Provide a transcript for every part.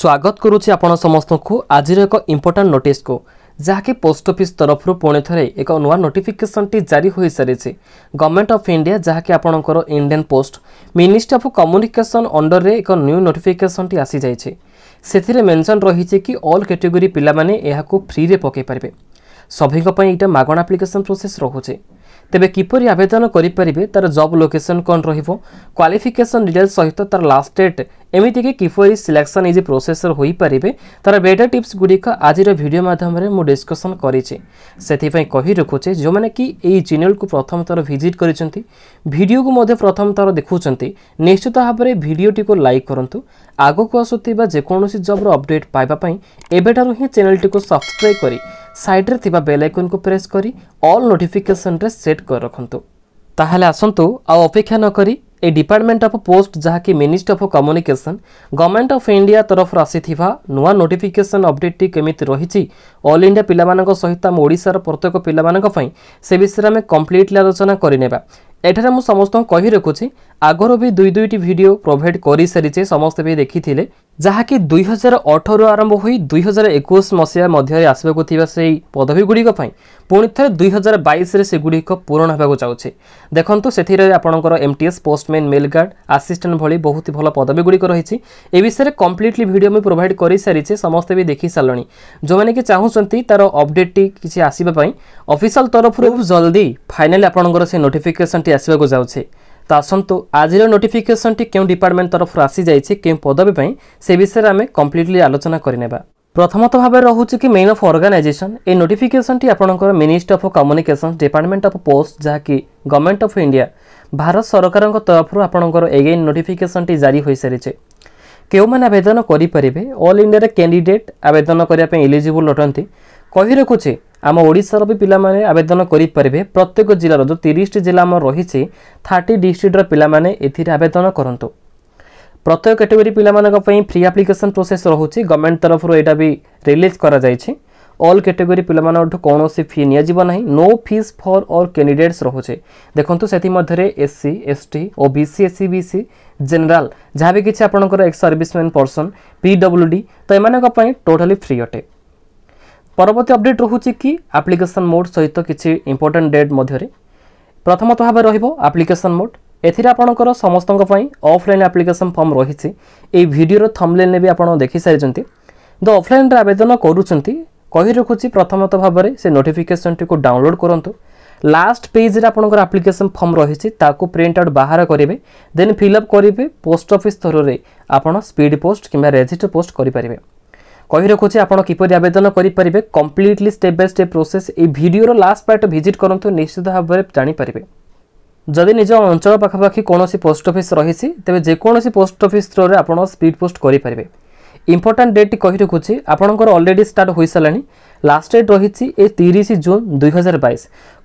ସ୍ୱାଗତ କରୁଛି ଆପଣ ସମସ୍ତଙ୍କୁ ଆଜିର ଏକ ଇମ୍ପୋର୍ଟାଣ୍ଟ ନୋଟିସ୍କୁ ଯାହାକି ପୋଷ୍ଟ ଅଫିସ୍ ତରଫରୁ ପୁଣି ଥରେ ଏକ ନୂଆ ନୋଟିଫିକେସନ୍ଟି ଜାରି ହୋଇସାରିଛି ଗଭର୍ଣ୍ଣମେଣ୍ଟ ଅଫ୍ ଇଣ୍ଡିଆ ଯାହାକି ଆପଣଙ୍କର Indian post ministry of communication ଅଣ୍ଡରରେ ଏକ ନ୍ୟୁ ନୋଟିଫିକେସନ୍ଟି ଆସିଯାଇଛି ସେଥିରେ ମେନ୍ସନ୍ ରହିଛି କି ଅଲ୍ କାଟେଗୋରୀ ପିଲାମାନେ ଏହାକୁ ଫ୍ରିରେ ପକାଇ ପାରିବେ ସଭିଙ୍କ ପାଇଁ ଏଇଟା ମାଗଣା ଆପ୍ଲିକେସନ୍ ପ୍ରୋସେସ୍ ରହୁଛି ତେବେ କିପରି ଆବେଦନ କରିପାରିବେ ତା'ର ଜବ୍ ଲୋକେସନ୍ କ'ଣ ରହିବ କ୍ୱାଲିଫିକେସନ୍ ଡିଟେଲ୍ ସହିତ ତା'ର ଲାଷ୍ଟ ଡେଟ୍ ଏମିତିକି କିପରି ସିଲେକ୍ସନ୍ ଇଜି ପ୍ରୋସେସର୍ ହୋଇପାରିବେ ତା'ର ବେଟର୍ ଟିପ୍ସ ଗୁଡ଼ିକ ଆଜିର ଭିଡ଼ିଓ ମାଧ୍ୟମରେ ମୁଁ ଡିସ୍କସନ୍ କରିଛି ସେଥିପାଇଁ କହି ରଖୁଛି ଯେଉଁମାନେ କି ଏଇ ଚ୍ୟାନେଲ୍କୁ ପ୍ରଥମ ଥର ଭିଜିଟ୍ କରିଛନ୍ତି ଭିଡ଼ିଓକୁ ମଧ୍ୟ ପ୍ରଥମ ଥର ଦେଖୁଛନ୍ତି ନିଶ୍ଚିତ ଭାବରେ ଭିଡ଼ିଓଟିକୁ ଲାଇକ୍ କରନ୍ତୁ ଆଗକୁ ଆସୁଥିବା ଯେକୌଣସି ଜବ୍ର ଅପଡେଟ୍ ପାଇବା ପାଇଁ ଏବେଠାରୁ ହିଁ ଚ୍ୟାନେଲ୍ଟିକୁ ସବସ୍କ୍ରାଇବ୍ କରି ସାଇଡ଼୍ରେ ଥିବା ବେଲ୍ ଆଇକନ୍କୁ ପ୍ରେସ୍ କରି ଅଲ୍ ନୋଟିଫିକେସନ୍ରେ ସେଟ୍ କରି ରଖନ୍ତୁ ତାହେଲେ ଆସନ୍ତୁ ଆଉ ଅପେକ୍ଷା ନକରି ଏ ଡିପାର୍ଟମେଣ୍ଟ ଅଫ୍ ପୋଷ୍ଟ ଯାହାକି ministry of communication government of India ତରଫରୁ ଆସିଥିବା ନୂଆ ନୋଟିଫିକେସନ୍ ଅପଡେଟ୍ଟି କେମିତି ରହିଛି ଅଲ୍ ଇଣ୍ଡିଆ ପିଲାମାନଙ୍କ ସହିତ ଆମ ଓଡ଼ିଶାର ପ୍ରତ୍ୟେକ ପିଲାମାନଙ୍କ ପାଇଁ ସେ ବିଷୟରେ ଆମେ କମ୍ପ୍ଲିଟଲି ଆଲୋଚନା କରିନେବା ଏଠାରେ ମୁଁ ସମସ୍ତଙ୍କୁ କହି ରଖୁଛି ଆଗରୁ ବି ଦୁଇ ଦୁଇଟି ଭିଡ଼ିଓ ପ୍ରୋଭାଇଡ଼ କରିସାରିଛେ ସମସ୍ତେ ବି ଦେଖିଥିଲେ ଯାହାକି ଦୁଇହଜାର ଅଠରରୁ ଆରମ୍ଭ ହୋଇ ଦୁଇହଜାର ଏକୋଇଶ ମସିହା ମଧ୍ୟରେ ଆସିବାକୁ ଥିବା ସେହି ପଦବୀଗୁଡ଼ିକ ପାଇଁ ପୁଣି ଥରେ ଦୁଇହଜାର ବାଇଶରେ ସେଗୁଡ଼ିକ ପୂରଣ ହେବାକୁ ଯାଉଛି ଦେଖନ୍ତୁ ସେଥିରେ ଆପଣଙ୍କର M T S postman mail guard assistant ଭଳି ବହୁତ ଭଲ ପଦବୀଗୁଡ଼ିକ ରହିଛି ଏ ବିଷୟରେ କମ୍ପ୍ଲିଟ୍ଲି ଭିଡ଼ିଓ ମୁଁ ପ୍ରୋଭାଇଡ଼ କରିସାରିଛି ସମସ୍ତେ ବି ଦେଖିସାରିଲେଣି ଯେଉଁମାନେ କି ଚାହୁଁଛନ୍ତି ତା'ର ଅପଡ଼େଟ୍ଟି କିଛି ଆସିବା ପାଇଁ ଅଫିସିଆଲ୍ ତରଫରୁ ଜଲ୍ଦି ଫାଇନାଲି ଆପଣଙ୍କର ସେ ନୋଟିଫିକେସନ୍ଟି ଆସିବାକୁ ଯାଉଛି ତ ଆସନ୍ତୁ ଆଜିର ନୋଟିଫିକେସନଟି କେଉଁ ଡିପାର୍ଟମେଣ୍ଟ ତରଫରୁ ଆସିଯାଇଛି କେଉଁ ପଦବୀ ପାଇଁ ସେ ବିଷୟରେ ଆମେ କମ୍ପ୍ଲିଟଲି ଆଲୋଚନା କରିନେବା ପ୍ରଥମତଃ ଭାବେ ରହୁଛି କି ମେନ୍ ଅଫ୍ ଅର୍ଗାନାଇଜେସନ୍ ଏହି ନୋଟିଫିକେସନଟି ଆପଣଙ୍କର ministry of communication department of post ଯାହାକି ଗଭର୍ଣ୍ଣମେଣ୍ଟ ଅଫ୍ ଇଣ୍ଡିଆ ଭାରତ ସରକାରଙ୍କ ତରଫରୁ ଆପଣଙ୍କର ଏଗେନ୍ ନୋଟିଫିକେସନଟି ଜାରି ହୋଇସାରିଛି କେଉଁମାନେ ଆବେଦନ କରିପାରିବେ ଅଲ୍ ଇଣ୍ଡିଆରେ କ୍ୟାଣ୍ଡିଡେଟ୍ ଆବେଦନ କରିବା ପାଇଁ ଏଲିଜିବୁଲ୍ ଅଟନ୍ତି କହି ରଖୁଛି ଆମ ଓଡ଼ିଶାର ବି ପିଲାମାନେ ଆବେଦନ କରିପାରିବେ ପ୍ରତ୍ୟେକ ଜିଲ୍ଲାର ଯେଉଁ ତିରିଶଟି ଜିଲ୍ଲା ଆମର ରହିଛି ଥାର୍ଟି ଡିଷ୍ଟ୍ରିକ୍ଟର ପିଲାମାନେ ଏଥିରେ ଆବେଦନ କରନ୍ତୁ ପ୍ରତ୍ୟେକ କାଟେଗୋରୀ ପିଲାମାନଙ୍କ ପାଇଁ ଫ୍ରି ଆପ୍ଲିକେସନ୍ ପ୍ରୋସେସ୍ ରହୁଛି ଗଭର୍ଣ୍ଣମେଣ୍ଟ ତରଫରୁ ଏଇଟା ବି ରିଲିଜ୍ କରାଯାଇଛି ଅଲ୍ ପିଲାମାନଙ୍କଠୁ କୌଣସି ଫି ନିଆଯିବ ନାହିଁ ନୋ অল ক্যাটেগরি পিলামানঠু কৌশি ফি নিয়াযিব না no fees for all candidates রহুছে দেখুন সেমধ্যে SC ST O BC SC BC general যা বি কিছু ପର୍ସନ୍ ପି ଡବ୍ଲୁ ଡି ତ ଏମାନଙ୍କ ପାଇଁ ଟୋଟାଲି ଫ୍ରି ଅଟେ পরবর্তী অপডেট রহুচি কি আপ্লিকেসন মোড সহিত কিছু ইম্পর্টাট ডেট মধ্যে প্রথমত ভাবে রহব আপ্লিকেসন মোড এতে আপনার সমস্ত অফলাইন আপ্লিকেসন ফর্ম রয়েছে এই ভিডিওর থমলেন বি আপনার দেখি সারি দ অফলাইন্রে আবেদন করুচার কহি রখুছি প্রথমত ভাবে সে নোটিফিকেসনটি ডাউনলোড করতু লাস্ট পেজরে আপনার আপ্লিকেসন ফর্ম রয়েছে তাকে প্রিন্ট আউট বাহার করবে দেন ফিল আপ করবে পোস্ট অফিস থ্রুরে আপনার স্পিড পোস্ট কিংবা রেজিস্টার পোস্ট করে কহি রখুছে আপনার কিপর আবেদন করে পে completely step by step process এই ভিডিওর লাস্ট পার্ট ভিজিট করতু নিশ্চিত ভাবে জাঁপারে যদি নিজ অঞ্চল পাখাপাখি কোণী পোস্ট অফিস রয়েছে তবে যেকোন পোস্ট অফিস থ্রুরে আপনার স্পিড পোস্ট করে পে ইম্পর্টাট ডেটটি কহি ରଖୁଛି ଆପଣଙ୍କର ଅଲରେଡ଼ି ଷ୍ଟାର୍ଟ ହୋଇସାରିଲାଣି ଲାଷ୍ଟ ଡେଟ୍ ରହିଛି ଏ ତିରିଶ ଜୁନ୍ ଦୁଇ ହଜାର ବାଇଶ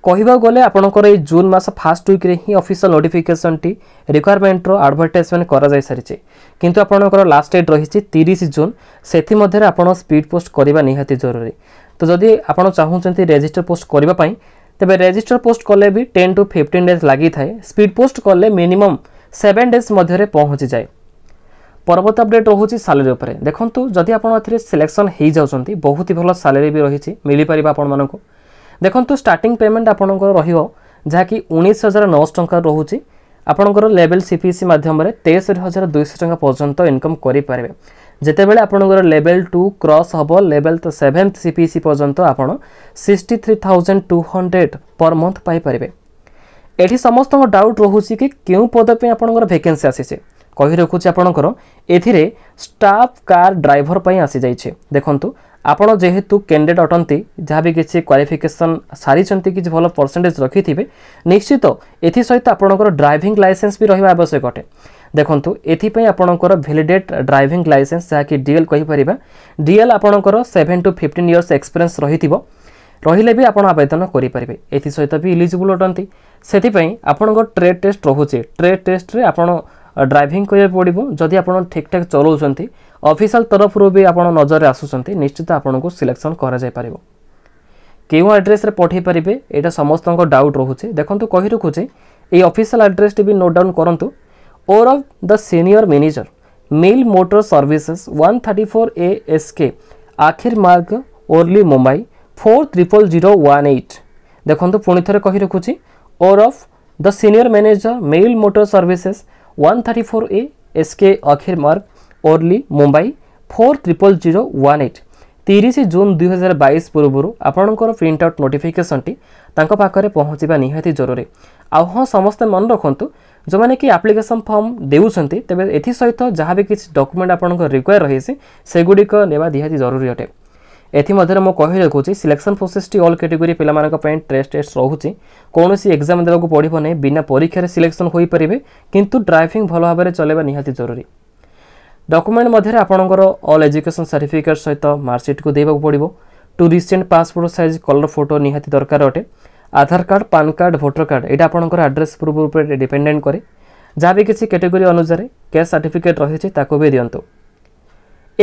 କହିବାକୁ ଗଲେ ଆପଣଙ୍କର ଏଇ ଜୁନ୍ ମାସ ଫାର୍ଷ୍ଟ ୱିକ୍ରେ ହିଁ ଅଫିସିଆଲ ନୋଟିଫିକେସନ୍ଟି ରିକ୍ୱାରମେଣ୍ଟର ଆଡ଼ଭର୍ଟାଇଜମେଣ୍ଟ କରାଯାଇସାରିଛି କିନ୍ତୁ ଆପଣଙ୍କର ଲାଷ୍ଟ ଡେଟ୍ ରହିଛି ତିରିଶ ଜୁନ୍ ସେଥିମଧ୍ୟରେ ଆପଣ ସ୍ପିଡ୍ ପୋଷ୍ଟ କରିବା ନିହାତି ଜରୁରୀ ତ ଯଦି ଆପଣ ଚାହୁଁଛନ୍ତି ରେଜିଷ୍ଟର ପୋଷ୍ଟ କରିବା ପାଇଁ ତେବେ ରେଜିଷ୍ଟର ପୋଷ୍ଟ କଲେ ବି ଟେନ୍ ଟୁ ଫିଫ୍ଟିନ୍ ଡେଜ୍ ଲାଗିଥାଏ ସ୍ପିଡ୍ ପୋଷ୍ଟ କଲେ ମିନିମମ୍ ସେଭେନ୍ ଡେଜ୍ ମଧ୍ୟରେ ପହଞ୍ଚିଯାଏ পরবর্তী ଅପଡେଟ୍ ରହୁଛି ସାଲେରୀ ଉପରେ ଦେଖନ୍ତୁ ଯଦି ଆପଣ ଏଥିରେ ସିଲେକ୍ସନ୍ ହୋଇଯାଉଛନ୍ତି ବହୁତ ଭଲ ସାଲେରୀ ବି ରହିଛି ମିଳିପାରିବ ଆପଣମାନଙ୍କୁ ଦେଖନ୍ତୁ ଷ୍ଟାର୍ଟିଂ ପେମେଣ୍ଟ ଆପଣଙ୍କର ରହିବ ଯାହାକି ଉଣେଇଶ ହଜାର ନଅଶହ ଟଙ୍କା ରହୁଛି ଆପଣଙ୍କର ଲେଭେଲ୍ ସି ପି ସି ମାଧ୍ୟମରେ ତେଇଶରି ହଜାର ଦୁଇଶହ ଟଙ୍କା ପର୍ଯ୍ୟନ୍ତ ଇନକମ୍ କରିପାରିବେ ଯେତେବେଳେ ଆପଣଙ୍କର ଲେଭେଲ୍ ଟୁ କ୍ରସ୍ ହେବ level seventh C P C ପର୍ଯ୍ୟନ୍ତ ଆପଣ sixty three thousand two hundred per month ପାଇପାରିବେ ଏଠି ସମସ୍ତଙ୍କ ଡାଉଟ୍ ରହୁଛି କି କେଉଁ ପଦ ପାଇଁ ଆପଣଙ୍କର ଭେକେନ୍ସି ଆସିଛି কহি রখুছি আপনার এতে স্টাফ কার ড্রাইভর পাই আসিযাইছে দেখুন আপনার যেহেতু ক্যান্ডিডেট অটান্তি যা বি কিছু কোয়ালিফিকেসন সারিছেন্তি কিছু ভালো পরসেন্টেজ রখিথিবে নিশ্চিত এসে আপনার ড্রাইভিং লাইসেন্স বি রহবা আবশ্যক অটে দেখুন এপাই আপনার ভ্যালিডেট ড্রাইভিং লাইসেন্স যা কি ডিএল কহিপার ডিএল আপনার seven to fifteen years experience রহিথিব ରହିଲେ ବି ଆପଣ ଆବେଦନ କରିପାରିବେ ଏଥିସହିତ ବି ଇଲିଜିବୁଲ୍ ଅଟନ୍ତି ସେଥିପାଇଁ ଆପଣଙ୍କ ଟ୍ରେଡ୍ ଟେଷ୍ଟ ରହୁଛି ଟ୍ରେଡ୍ ଟେଷ୍ଟରେ ଆପଣ ড্রাইভিং করা পড়ব যদি আপনার ঠিকঠাক চলাউন অফিসিয়াল তরফর বি আপনার নজরে আসুচার নিশ্চিত আপনার সিলেকশন করা যাই পাব কেউ আড্রেসে পঠাই পারে এটা সমস্ত ডাউট রয়েছে দেখুন কহি রাখুছে এই অফিসিয়াল আড্রেসটি বি নোট ডাউন করতু or of the senior manager mail motor services one thirty four A S K Ahire Marg Worli Mumbai four triple zero one eight দেখুন পুঁ থরে কহি রাখুছি or of the senior manager mail motor services one thirty four A S K Ahire Marg Worli Mumbai four triple zero one eight তিরিশ জুন দুই হাজার বাইশ পূর্বর আপনার প্রিন্ট আউট নোটিফিকেসনটি তাঁর পাখে পৌঁছবা নিহতি জরুরি আউ হ্যাঁ সমস্ত মনে রাখতু যে কি আপ্লিকেসন ফর্ম দেউছেন তবে এসে যা বি কিছু ডকুমেন্ট আপনার রিকোয়ার রয়েছে সেগুড়ি নেওয়া নিহতি জরুরি অটে ଏଥିମଧ୍ୟରେ ମୁଁ କହି ରଖୁଛି ସିଲେକ୍ସନ୍ ପ୍ରୋସେସ୍ଟି ଅଲ୍ କାଟେଗୋରୀ ପିଲାମାନଙ୍କ ପାଇଁ ଟ୍ରେସ୍ ଟେଷ୍ଟ ରହୁଛି କୌଣସି ଏକ୍ଜାମ୍ ଦେବାକୁ ପଡ଼ିବ ନାହିଁ ବିନା ପରୀକ୍ଷାରେ ସିଲେକ୍ସନ୍ ହୋଇପାରିବେ କିନ୍ତୁ ଡ୍ରାଇଭିଂ ଭଲ ଭାବରେ ଚଲାଇବା ନିହାତି ଜରୁରୀ ଡକୁମେଣ୍ଟ ମଧ୍ୟରେ ଆପଣଙ୍କର ଅଲ୍ ଏଜୁକେସନ୍ ସାର୍ଟିଫିକେଟ୍ ସହିତ ମାର୍କସିଟ୍କୁ ଦେବାକୁ ପଡ଼ିବ two recent passport size colour photo ନିହାତି ଦରକାର ଅଟେ Aadhaar card PAN card voter card ଏଇଟା ଆପଣଙ୍କର ଆଡ୍ରେସ୍ ପ୍ରୁଫ୍ ଉପରେ ଡିପେଣ୍ଡେଣ୍ଟ କରେ ଯାହା ବି କିଛି କ୍ୟାଟେଗୋରୀ ଅନୁସାରେ କ୍ୟାସ୍ ସାର୍ଟିଫିକେଟ୍ ରହିଛି ତାକୁ ବି ଦିଅନ୍ତୁ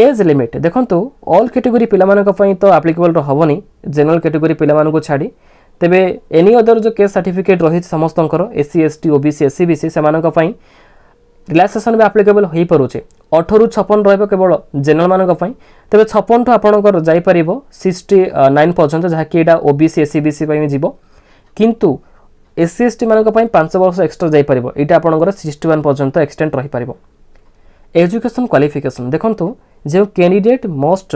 ଏଜ୍ ଲିମିଟ୍ ଦେଖନ୍ତୁ ଅଲ୍ କ୍ୟାଟେଗୋରୀ ପିଲାମାନଙ୍କ ପାଇଁ ତ ଆପ୍ଲିକେବଲ୍ ହେବନି ଜେନେରାଲ୍ କ୍ୟାଟେଗୋରୀ ପିଲାମାନଙ୍କୁ ଛାଡ଼ି ତେବେ ଏନି ଅଦର ଯେଉଁ କେସ୍ ସାର୍ଟିଫିକେଟ୍ ରହିଛି ସମସ୍ତଙ୍କର SC ST O B C SC B C ସେମାନଙ୍କ ପାଇଁ ରିଲାକ୍ସେସନ୍ ବି ଆପ୍ଲିକେବଲ୍ ହୋଇପାରୁଛି ଅଠରରୁ ଛପନ ରହିବ କେବଳ ଜେନେରାଲ୍ମାନଙ୍କ ପାଇଁ ତେବେ ଛପନଠୁ ଆପଣଙ୍କର ଯାଇପାରିବ ସିକ୍ସଟି ନାଇନ୍ ପର୍ଯ୍ୟନ୍ତ ଯାହାକି ଏଇଟା O B C SC B C ପାଇଁ ଯିବ କିନ୍ତୁ ଏସ୍ସି ଏସ୍ଟିମାନଙ୍କ ପାଇଁ ପାଞ୍ଚ ବର୍ଷ ଏକ୍ସଟ୍ରା ଯାଇପାରିବ ଏଇଟା ଆପଣଙ୍କର ସିକ୍ସଟି ୱାନ୍ ପର୍ଯ୍ୟନ୍ତ ଏକ୍ସଟେଣ୍ଡ ରହିପାରିବ এডুকেশন কোয়ালিফিকেসন দেখন্তু যে candidate must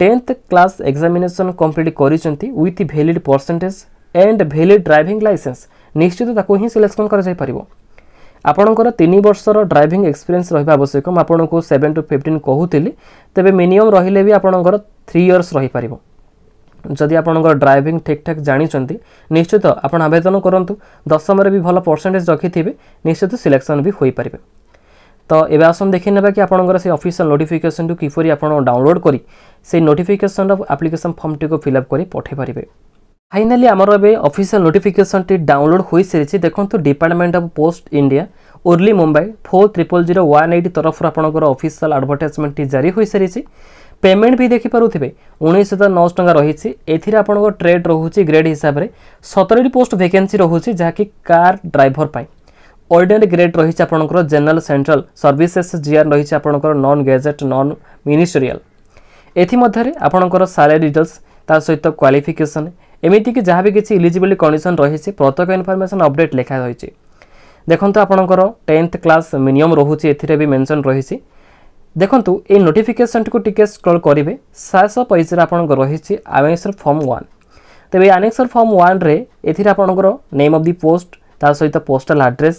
tenth class examination complete করেছেন with valid percentage and valid driving licence নিশ্চিত তাকে ହିଁ সিলেকশন করা যাইপারিব ଆପଣଙ୍କର ତିନି ବର୍ଷର ଡ୍ରାଇଭିଂ ଏକ୍ସପିରିଏନ୍ସ ରହିବା ଆବଶ୍ୟକ ମୁଁ ଆପଣଙ୍କୁ ସେଭେନ୍ ଟୁ ଫିଫ୍ଟିନ୍ କହୁଥିଲି ତେବେ ମିନିମମ୍ ରହିଲେ ବି ଆପଣଙ୍କର ଥ୍ରୀ ଇୟର୍ସ ରହିପାରିବ ଯଦି ଆପଣଙ୍କର ଡ୍ରାଇଭିଂ ଠିକ୍ଠାକ୍ ଜାଣିଛନ୍ତି ନିଶ୍ଚିତ ଆପଣ ଆବେଦନ କରନ୍ତୁ ଦଶମରେ ବି ଭଲ ପରସେଣ୍ଟେଜ୍ ରଖିଥିବେ ନିଶ୍ଚିତ ସିଲେକ୍ସନ୍ ବି ହୋଇପାରିବେ ତ ଏବେ ଆସନ୍ତୁ ଦେଖି ନେବା କି ଆପଣଙ୍କର ସେ ଅଫିସିଆଲ୍ ନୋଟିଫିକେସନ୍କୁ କିପରି ଆପଣ ଡାଉନଲୋଡ଼୍ କରି ସେଇ ନୋଟିଫିକେସନ୍ର ଆପ୍ଲିକେସନ୍ ଫର୍ମଟିକୁ ଫିଲ୍ଅପ୍ କରି ପଠାଇ ପାରିବେ ফাইনালি আমার এবে অফিসিয়াল নোটিফিকেসনটি ডাউনলোড হয়ে সারিছে দেখুন department of post India Worli Mumbai four triple zero one eight তরফর আপনার অফিসিয়াল আডভর্টাইজমেন্টটি জারি হয়ে সারিছে পেমেন্ট বি দেখিপারে উনিশ হাজার নশ টাকা রয়েছে এর আপনার ট্রেড রয়েছে গ্রেড হিসাবে সতেরটি পোস্ট ভ্যাকেন্সি রয়েছে যা কি কার ড্রাইভর পাই অর্ডিনারি গ্রেড রয়েছে আপনার জেনারেল সেন্ট্রাল সর্ভিসেস জিআর রয়েছে আপনার নন গেজেট নন মিনিস্টোরিয়াল এথিমধ্যে আপনার স্যালারি ডিটেলস তার সহিত কোয়ালিফিকেসন এমিতিকি যা বি কিছু ইলিজিবিলি কন্ডিশন রয়েছে প্রত্যেক ইনফরমেশন অপডেট লেখা রয়েছে দেখুন আপনার টেন্থ ক্লাস মিনিমম রয়েছে এতে বি মেনশন রয়েছে দেখুন এই নোটিফিকেসনটি টিকি স্ক্রল করবে সাতশহ পঁচিশে আপনার রয়েছে আনেক্সর ফর্ম ওয়ান তবে আনেক্সর ফর্ম ওয়ানরে এর আপনার নেম অফ দি পোস্ট তা সহ postal address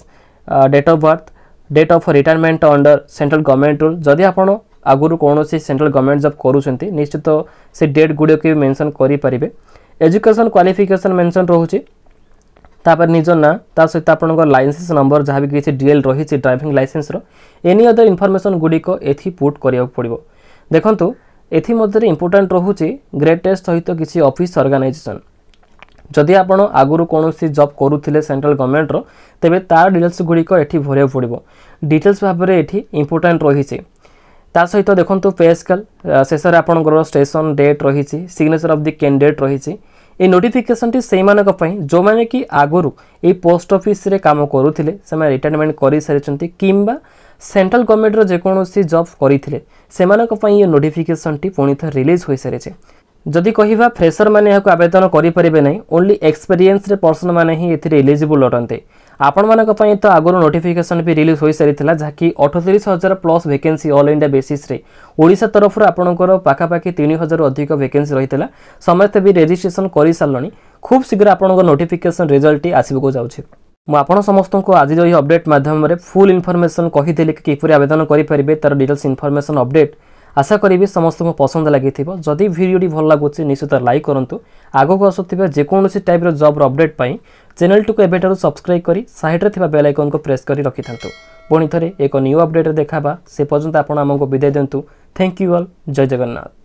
date of birth date of retirement under central government rule जदि आप आगुरी कौन सेंट्राल गवर्नमेंट जब करुँच निश्चित तो से डेट गुड़क भी मेनसन करें एजुकेशन क्वाफिकेसन मेनसन रोचे तापर निज ना ता सहित आप लाइसेंस नंबर जहाँ भी किसी डीएल रही driving licence any other information गुड़िक एथि पुट करा पड़ो देखूँ এথিমধ্যে ইম্পর্টাট রয়েছে গ্রেড টেস্ট সহিত কিছু অফিস ଯଦି ଆପଣ ଆଗରୁ କୌଣସି ଜବ୍ କରୁଥିଲେ ସେଣ୍ଟ୍ରାଲ ଗଭର୍ଣ୍ଣମେଣ୍ଟର ତେବେ ତା'ର ଡିଟେଲ୍ସ ଗୁଡ଼ିକ ଏଠି ଭରିବାକୁ ପଡ଼ିବ ଡିଟେଲ୍ସ ଭାବରେ ଏଠି ଇମ୍ପୋର୍ଟାଣ୍ଟ ରହିଛି ତା ସହିତ ଦେଖନ୍ତୁ ପେ ସ୍କେଲ୍ ଶେଷରେ ଆପଣଙ୍କର ଷ୍ଟେସନ୍ ଡେଟ୍ ରହିଛି ସିଗ୍ନେଚର୍ ଅଫ୍ ଦି କ୍ୟାଣ୍ଡିଡେଟ୍ ରହିଛି এই নোটিফিকেসনটি সেইমানক পাই যোনে কি আগরু এই পোস্ট অফিসে কাম করুলে সে রিটায়ারমেন্ট করে সারি কিংবা সেন্ট্রাল গভর্নমেন্টর যেকোন জব করে সে নোটিফিকেসনটি পুঁথ রিলিজ হয়ে সারিছে ଯଦି କହିବା ଫ୍ରେସରମାନେ ଏହାକୁ ଆବେଦନ କରିପାରିବେ ନାହିଁ ଓନ୍ଲି ଏକ୍ସପେରିଏନ୍ସରେ ପର୍ସନମାନେ ହିଁ ଏଥିରେ ଏଲିଜିବୁଲ୍ ଅଟନ୍ତି ଆପଣମାନଙ୍କ ପାଇଁ ତ ଆଗରୁ ନୋଟିଫିକେସନ୍ ବି ରିଲିଜ୍ ହୋଇସାରିଥିଲା ଯାହାକି ଅଠତିରିଶ ହଜାର ପ୍ଲସ୍ ଭେକେନ୍ସି ଅଲ୍ ଇଣ୍ଡିଆ ବେସିସ୍ରେ ଓଡ଼ିଶା ତରଫରୁ ଆପଣଙ୍କର ପାଖାପାଖି ତିନି ହଜାରରୁ ଅଧିକ ଭେକେନ୍ସି ରହିଥିଲା ସମସ୍ତେ ବି ରେଜିଷ୍ଟ୍ରେସନ୍ କରିସାରିଲଣି ଖୁବ୍ ଶୀଘ୍ର ଆପଣଙ୍କ ନୋଟିଫିକେସନ୍ ରେଜଲ୍ଟଟି ଆସିବାକୁ ଯାଉଛି ମୁଁ ଆପଣ ସମସ୍ତଙ୍କୁ ଆଜିର ଏହି ଅପଡେଟ୍ ମାଧ୍ୟମରେ ଫୁଲ୍ ଇନଫର୍ମେସନ୍ କହିଦେଲି କି କିପରି ଆବେଦନ କରିପାରିବେ ତା'ର ଡିଟେଲ୍ସ ଇନଫର୍ମେସନ୍ ଅପଡେଟ୍ আশা করি ସମସ୍ତଙ୍କୁ ପସନ୍ଦ ଲାଗିଥିବ ଯଦି ଭିଡ଼ିଓଟି ଭଲ ଲାଗୁଛି ନିଶ୍ଚିତ ଲାଇକ୍ କରନ୍ତୁ ଆଗକୁ ଆସୁଥିବା ଯେକୌଣସି ଟାଇପ୍ର ଜବ୍ର ଅପଡ଼େଟ୍ ପାଇଁ ଚ୍ୟାନେଲ୍ଟିକୁ ଏବେଠାରୁ ସବସ୍କ୍ରାଇବ୍ କରି ସାଇଡ଼୍ରେ ଥିବା ବେଲ୍ ଆଇକନ୍କୁ ପ୍ରେସ୍ କରି ରଖିଥାନ୍ତୁ ପୁଣି ଥରେ ଏକ ନ୍ୟୁ ଅପଡ଼େଟ୍ରେ ଦେଖାବା ସେ ପର୍ଯ୍ୟନ୍ତ ଆପଣ ଆମକୁ ବିଦାୟ ଦିଅନ୍ତୁ ଥ୍ୟାଙ୍କ ୟୁ ଅଲ୍ ଜୟ ଜଗନ୍ନାଥ